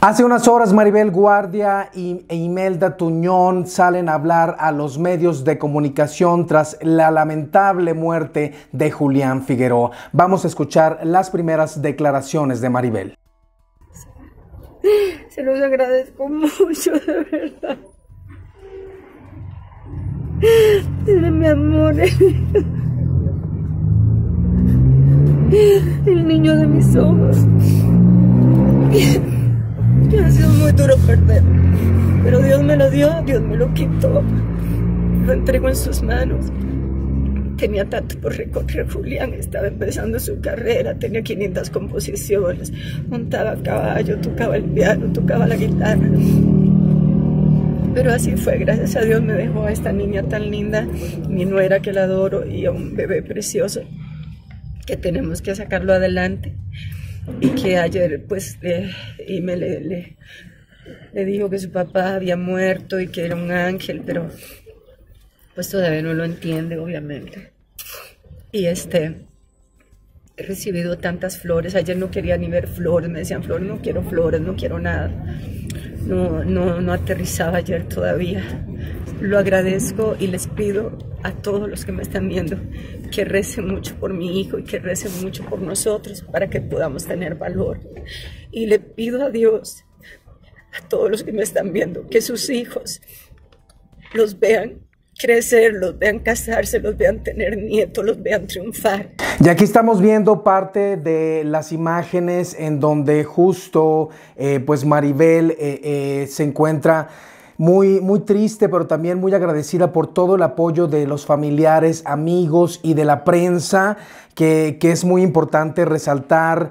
Hace unas horas Maribel Guardia y, e Imelda Tuñón salen a hablar a los medios de comunicación tras la lamentable muerte de Julián Figueroa. Vamos a escuchar las primeras declaraciones de Maribel. Se los agradezco mucho, de verdad. mi amor, el niño de mis ojos duro perder, pero Dios me lo dio, Dios me lo quitó. Lo entrego en sus manos. Tenía tanto por recorrer. Julián estaba empezando su carrera, tenía 500 composiciones, montaba caballo, tocaba el piano, tocaba la guitarra. Pero así fue, gracias a Dios me dejó a esta niña tan linda, mi nuera que la adoro y a un bebé precioso que tenemos que sacarlo adelante y que ayer pues y me le le dijo que su papá había muerto y que era un ángel, pero pues todavía no lo entiende, obviamente. Y este, he recibido tantas flores, ayer no quería ni ver flores, me decían, flores, no quiero flores, no quiero nada. No, no, no aterrizaba ayer todavía. Lo agradezco y les pido a todos los que me están viendo que recen mucho por mi hijo y que recen mucho por nosotros para que podamos tener valor. Y le pido a Dios a todos los que me están viendo, que sus hijos los vean crecer, los vean casarse, los vean tener nietos, los vean triunfar. Y aquí estamos viendo parte de las imágenes en donde justo eh, pues Maribel eh, eh, se encuentra muy, muy triste, pero también muy agradecida por todo el apoyo de los familiares, amigos y de la prensa, que, es muy importante resaltar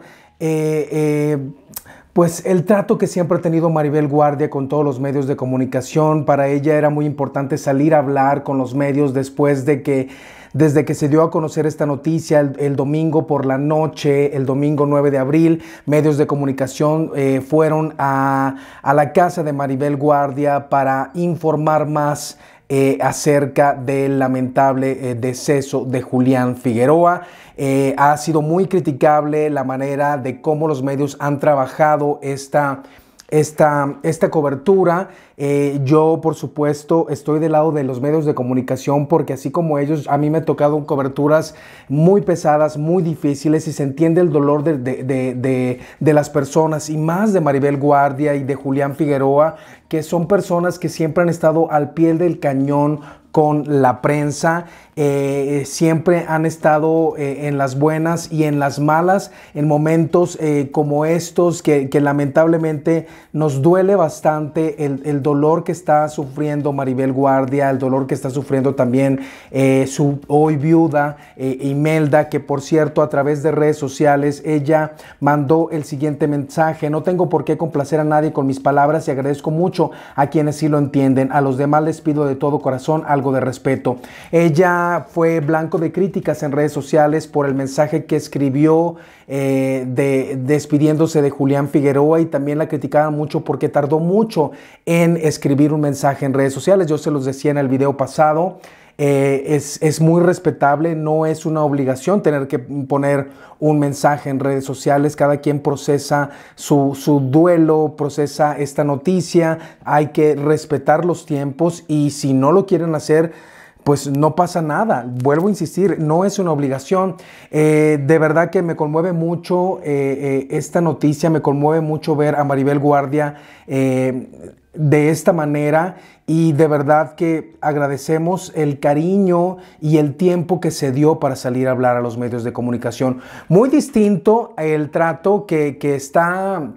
pues el trato que siempre ha tenido Maribel Guardia con todos los medios de comunicación, para ella era muy importante salir a hablar con los medios después de que desde que se dio a conocer esta noticia el, domingo por la noche, el domingo 9 de abril, medios de comunicación eh, fueron a, a la casa de Maribel Guardia para informar más eh, acerca del lamentable eh, deceso de Julián Figueroa. Eh, ha sido muy criticable la manera de cómo los medios han trabajado esta esta, esta cobertura. Eh, yo, por supuesto, estoy del lado de los medios de comunicación porque así como ellos, a mí me ha tocado coberturas muy pesadas, muy difíciles y se entiende el dolor de, de las personas y más de Maribel Guardia y de Julián Figueroa, que son personas que siempre han estado al pie del cañón con la prensa. Eh, siempre han estado eh, en las buenas y en las malas, en momentos eh, como estos que, lamentablemente nos duele bastante el, el, dolor que está sufriendo Maribel Guardia, el dolor que está sufriendo también su hoy viuda Imelda, que por cierto a través de redes sociales ella mandó el siguiente mensaje, no tengo por qué complacer a nadie con mis palabras y agradezco mucho a quienes sí lo entienden, a los demás les pido de todo corazón algo de respeto. Ella fue blanco de críticas en redes sociales por el mensaje que escribió eh, de, despidiéndose de Julián Figueroa y también la criticaban mucho porque tardó mucho en escribir un mensaje en redes sociales. Yo se los decía en el video pasado. Eh, es, es, muy respetable, no es una obligación tener que poner un mensaje en redes sociales, cada quien procesa su, su duelo, procesa esta noticia, hay que respetar los tiempos y si no lo quieren hacer, pues no pasa nada. Vuelvo a insistir, no es una obligación. Eh, de verdad que me conmueve mucho eh, esta noticia, me conmueve mucho ver a Maribel Guardia de esta manera y de verdad que agradecemos el cariño y el tiempo que se dio para salir a hablar a los medios de comunicación. Muy distinto el trato que, que está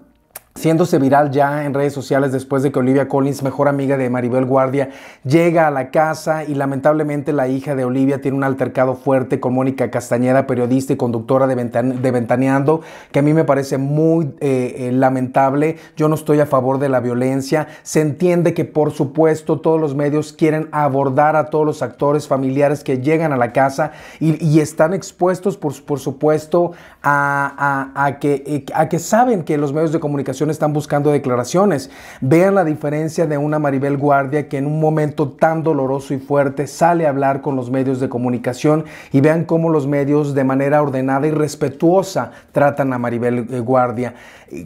Siéndose viral ya en redes sociales después de que Olivia Collins, mejor amiga de Maribel Guardia, llega a la casa y lamentablemente la hija de Olivia tiene un altercado fuerte con Mónica Castañeda, periodista y conductora de, Ventaneando, que a mí me parece muy eh, eh, lamentable. Yo no estoy a favor de la violencia. Se entiende que por supuesto todos los medios quieren abordar a todos los actores familiares que llegan a la casa y, están expuestos por, por supuesto que, eh, a que saben que los medios de comunicación están buscando declaraciones. Vean la diferencia de una Maribel Guardia que en un momento tan doloroso y fuerte sale a hablar con los medios de comunicación y vean cómo los medios de manera ordenada y respetuosa tratan a Maribel eh, Guardia.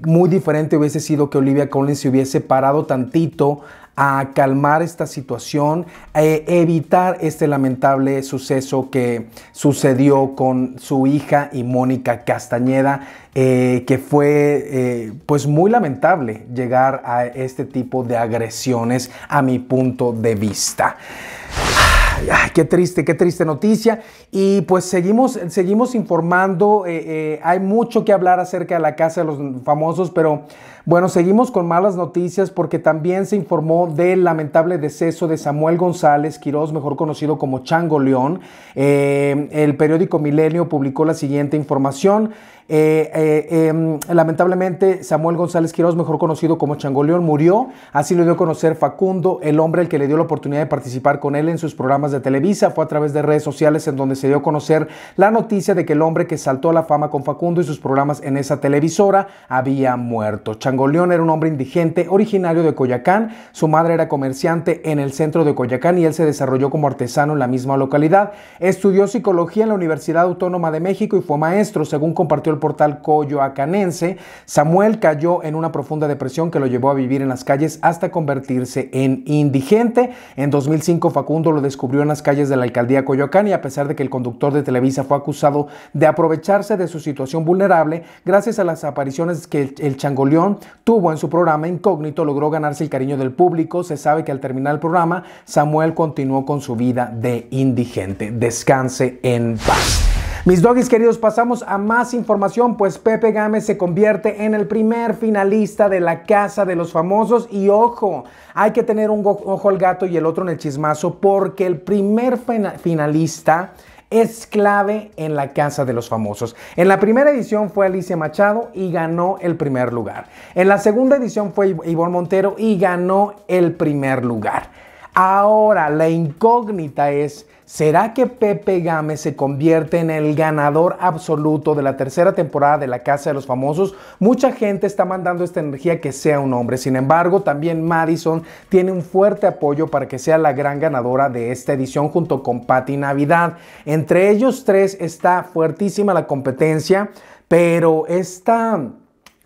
Muy diferente hubiese sido que Olivia Collins se hubiese parado tantito a calmar esta situación, a evitar este lamentable suceso que sucedió con su hija y Mónica Castañeda, eh, que fue eh, pues muy lamentable llegar a este tipo de agresiones a mi punto de vista qué triste, qué triste noticia. Y pues seguimos, seguimos informando. Eh, eh, hay mucho que hablar acerca de la casa de los famosos, pero bueno, seguimos con malas noticias porque también se informó del lamentable deceso de Samuel González Quirós, mejor conocido como Chango León. Eh, el periódico Milenio publicó la siguiente información. Eh, eh, em, lamentablemente, Samuel González Quiroz, mejor conocido como Changoleón, murió. Así lo dio a conocer Facundo, el hombre el que le dio la oportunidad de participar con él en sus programas de Televisa. Fue a través de redes sociales en donde se dio a conocer la noticia de que el hombre que saltó a la fama con Facundo y sus programas en esa televisora había muerto. Changoleón era un hombre indigente originario de Coyacán. Su madre era comerciante en el centro de Coyacán y él se desarrolló como artesano en la misma localidad. Estudió psicología en la Universidad Autónoma de México y fue maestro, según compartió el portal coyoacanense, Samuel cayó en una profunda depresión que lo llevó a vivir en las calles hasta convertirse en indigente. En 2005 Facundo lo descubrió en las calles de la alcaldía Coyoacán y a pesar de que el conductor de Televisa fue acusado de aprovecharse de su situación vulnerable, gracias a las apariciones que el Changoleón tuvo en su programa Incógnito, logró ganarse el cariño del público. Se sabe que al terminar el programa, Samuel continuó con su vida de indigente. Descanse en paz. Mis doggies queridos, pasamos a más información, pues Pepe Gámez se convierte en el primer finalista de la Casa de los Famosos y ojo, hay que tener un ojo al gato y el otro en el chismazo porque el primer finalista es clave en la Casa de los Famosos. En la primera edición fue Alicia Machado y ganó el primer lugar. En la segunda edición fue Ivonne Montero y ganó el primer lugar. Ahora, la incógnita es, ¿será que Pepe Gámez se convierte en el ganador absoluto de la tercera temporada de La Casa de los Famosos? Mucha gente está mandando esta energía que sea un hombre. Sin embargo, también Madison tiene un fuerte apoyo para que sea la gran ganadora de esta edición junto con Patty Navidad. Entre ellos tres está fuertísima la competencia, pero está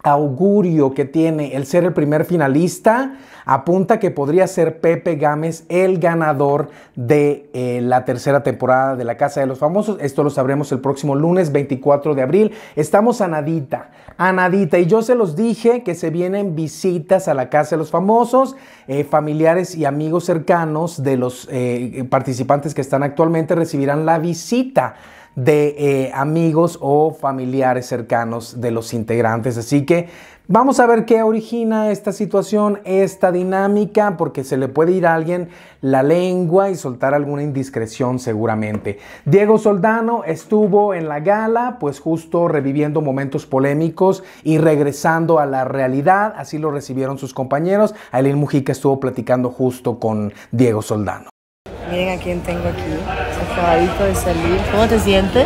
augurio que tiene el ser el primer finalista apunta que podría ser Pepe Gámez el ganador de eh, la tercera temporada de La Casa de los Famosos. Esto lo sabremos el próximo lunes 24 de abril. Estamos a nadita, a nadita. Y yo se los dije que se vienen visitas a la Casa de los Famosos, eh, familiares y amigos cercanos de los eh, participantes que están actualmente recibirán la visita de eh, amigos o familiares cercanos de los integrantes. Así que vamos a ver qué origina esta situación, esta dinámica, porque se le puede ir a alguien la lengua y soltar alguna indiscreción seguramente. Diego Soldano estuvo en la gala, pues justo reviviendo momentos polémicos y regresando a la realidad, así lo recibieron sus compañeros. Aileen Mujica estuvo platicando justo con Diego Soldano. Miren a quién tengo aquí de salir. ¿Cómo te sientes?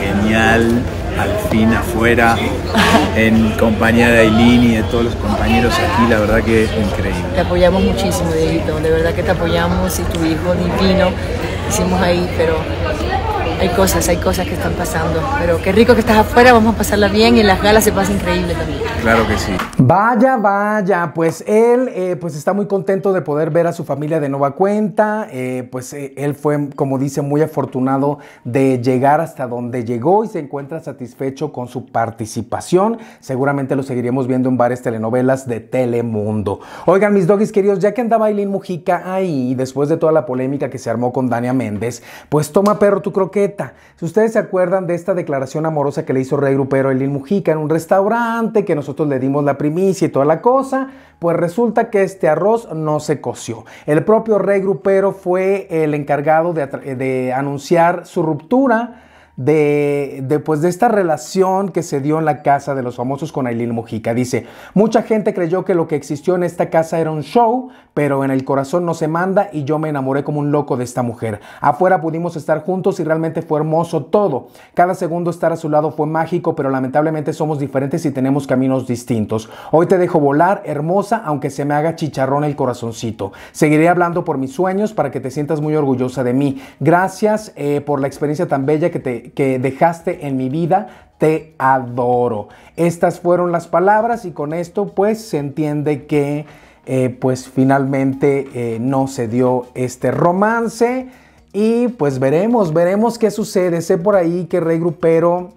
Genial, al fin afuera, en compañía de Aileen y de todos los compañeros aquí, la verdad que increíble. Te apoyamos muchísimo, de verdad que te apoyamos y tu hijo divino, hicimos ahí, pero hay cosas, hay cosas que están pasando. Pero qué rico que estás afuera, vamos a pasarla bien y las galas se pasan increíble también. Claro que sí. Vaya, vaya, pues él eh, pues está muy contento de poder ver a su familia de nueva cuenta, eh, pues eh, él fue, como dice, muy afortunado de llegar hasta donde llegó y se encuentra satisfecho con su participación. Seguramente lo seguiremos viendo en varias telenovelas de Telemundo. Oigan, mis doggies queridos, ya que andaba Aileen Mujica ahí, después de toda la polémica que se armó con Dania Méndez, pues toma perro, ¿tú creo que si ustedes se acuerdan de esta declaración amorosa que le hizo Rey Grupero a Elín Mujica en un restaurante, que nosotros le dimos la primicia y toda la cosa, pues resulta que este arroz no se coció. El propio Rey Grupero fue el encargado de, de anunciar su ruptura de, de esta relación que se dio en la casa de los famosos con Aileen Mujica. Dice, mucha gente creyó que lo que existió en esta casa era un show, pero en el corazón no se manda y yo me enamoré como un loco de esta mujer. Afuera pudimos estar juntos y realmente fue hermoso todo. Cada segundo estar a su lado fue mágico, pero lamentablemente somos diferentes y tenemos caminos distintos. Hoy te dejo volar, hermosa, aunque se me haga chicharrón el corazoncito. Seguiré hablando por mis sueños para que te sientas muy orgullosa de mí. Gracias eh, por la experiencia tan bella que te que, dejaste en mi vida, te adoro. Estas fueron las palabras y con esto pues se entiende que eh, pues finalmente eh, no se dio este romance y pues veremos, veremos qué sucede. Sé por ahí que regrupero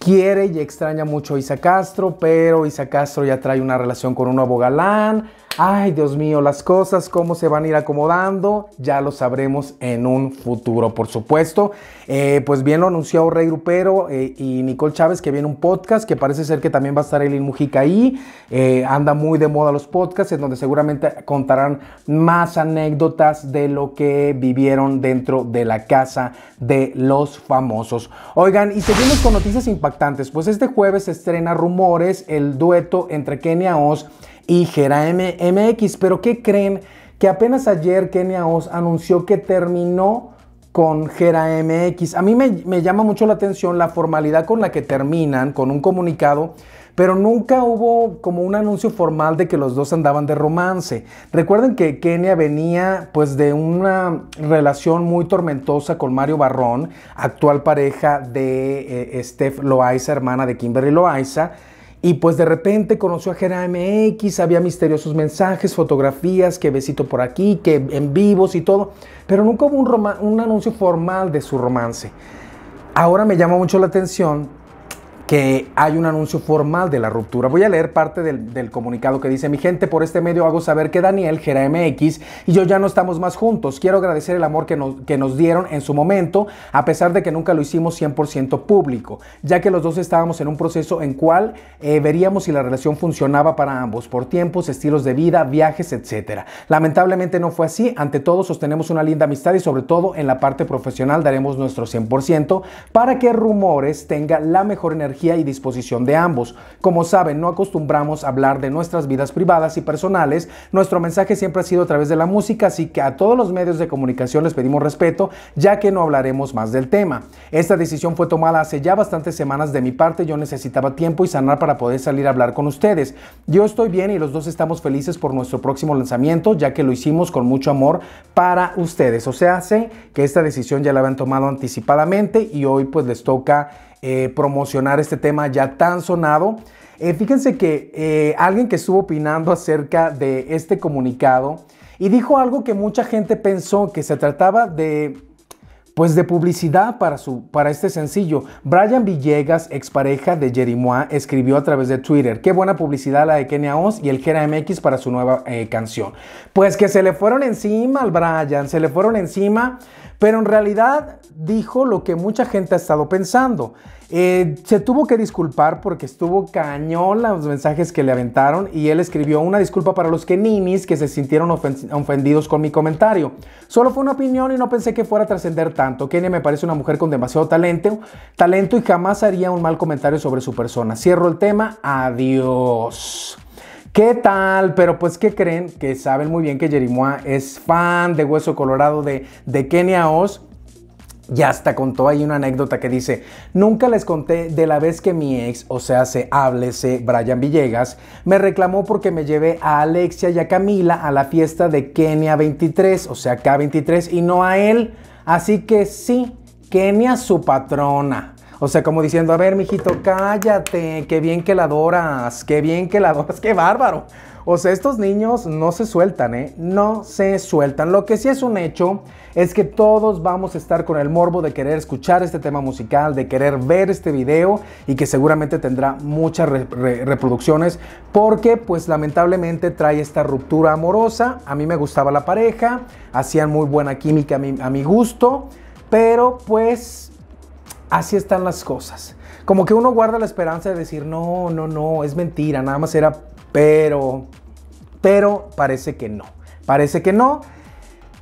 quiere y extraña mucho a Isa Castro, pero Isa Castro ya trae una relación con un nuevo galán. Ay, Dios mío, las cosas, cómo se van a ir acomodando, ya lo sabremos en un futuro, por supuesto. Eh, pues bien lo anunció Rey Grupero eh, y Nicole Chávez, que viene un podcast, que parece ser que también va a estar Eileen Mujica ahí. Eh, anda muy de moda los podcasts, en donde seguramente contarán más anécdotas de lo que vivieron dentro de la casa de los famosos. Oigan, y seguimos con noticias impactantes pues este jueves se estrena Rumores, el dueto entre Kenia Oz y Gera MX. Pero ¿qué creen? Que apenas ayer Kenia Oz anunció que terminó con Gera MX. A mí me llama mucho la atención la formalidad con la que terminan, con un comunicado pero nunca hubo como un anuncio formal de que los dos andaban de romance. Recuerden que Kenia venía pues de una relación muy tormentosa con Mario Barrón, actual pareja de eh, Steph Loaiza, hermana de Kimberly Loaiza. Y pues de repente conoció a Jera X, había misteriosos mensajes, fotografías, que besito por aquí, que en vivos y todo, pero nunca hubo un, un anuncio formal de su romance. Ahora me llama mucho la atención que hay un anuncio formal de la ruptura. Voy a leer parte del, comunicado que dice, mi gente, por este medio hago saber que Daniel, Gera MX y yo ya no estamos más juntos. Quiero agradecer el amor que nos, que nos dieron en su momento, a pesar de que nunca lo hicimos 100% público, ya que los dos estábamos en un proceso en cual eh, veríamos si la relación funcionaba para ambos, por tiempos, estilos de vida, viajes, etc. Lamentablemente no fue así, ante todo sostenemos una linda amistad y sobre todo en la parte profesional daremos nuestro 100% para que rumores tenga la mejor energía y disposición de ambos. Como saben, no acostumbramos a hablar de nuestras vidas privadas y personales. Nuestro mensaje siempre ha sido a través de la música, así que a todos los medios de comunicación les pedimos respeto, ya que no hablaremos más del tema. Esta decisión fue tomada hace ya bastantes semanas de mi parte. Yo necesitaba tiempo y sanar para poder salir a hablar con ustedes. Yo estoy bien y los dos estamos felices por nuestro próximo lanzamiento, ya que lo hicimos con mucho amor para ustedes. O sea, sé que esta decisión ya la habían tomado anticipadamente y hoy pues les toca eh, promocionar este tema ya tan sonado. Eh, fíjense que eh, alguien que estuvo opinando acerca de este comunicado y dijo algo que mucha gente pensó que se trataba de pues de publicidad para, su, para este sencillo. Brian Villegas, expareja de Jerimois, escribió a través de Twitter, qué buena publicidad la de Kenia Oz y el Gera MX para su nueva canción. Pues que se le fueron encima al Brian, se le fueron encima pero en realidad dijo lo que mucha gente ha estado pensando. Eh, se tuvo que disculpar porque estuvo cañón los mensajes que le aventaron y él escribió una disculpa para los que ninis que se sintieron ofendidos con mi comentario. Solo fue una opinión y no pensé que fuera a trascender tanto. Kenia me parece una mujer con demasiado talento, talento y jamás haría un mal comentario sobre su persona. Cierro el tema. Adiós. ¿Qué tal? Pero pues, ¿qué creen? Que saben muy bien que Jerimoa es fan de Hueso Colorado de, de Kenia Oz. Y hasta contó ahí una anécdota que dice, nunca les conté de la vez que mi ex, o sea, se se Brian Villegas, me reclamó porque me llevé a Alexia y a Camila a la fiesta de Kenia 23, o sea, K23, y no a él. Así que sí, Kenia su patrona. O sea, como diciendo, a ver, mijito, cállate, qué bien que la adoras, qué bien que la adoras, qué bárbaro. O sea, estos niños no se sueltan, ¿eh? No se sueltan. Lo que sí es un hecho es que todos vamos a estar con el morbo de querer escuchar este tema musical, de querer ver este video y que seguramente tendrá muchas reproducciones porque pues lamentablemente trae esta ruptura amorosa. A mí me gustaba la pareja, hacían muy buena química a mi gusto, pero pues así están las cosas. Como que uno guarda la esperanza de decir, no, no, no, es mentira, nada más era, pero, pero parece que no, parece que no.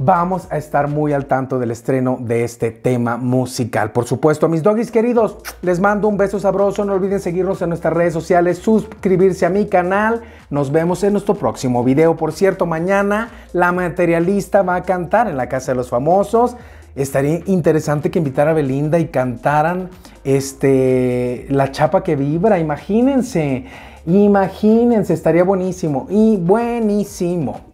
Vamos a estar muy al tanto del estreno de este tema musical. Por supuesto, mis doggies queridos, les mando un beso sabroso. No olviden seguirnos en nuestras redes sociales, suscribirse a mi canal. Nos vemos en nuestro próximo video. Por cierto, mañana la materialista va a cantar en la Casa de los Famosos estaría interesante que invitara a Belinda y cantaran este, La Chapa que Vibra, imagínense, imagínense, estaría buenísimo y buenísimo.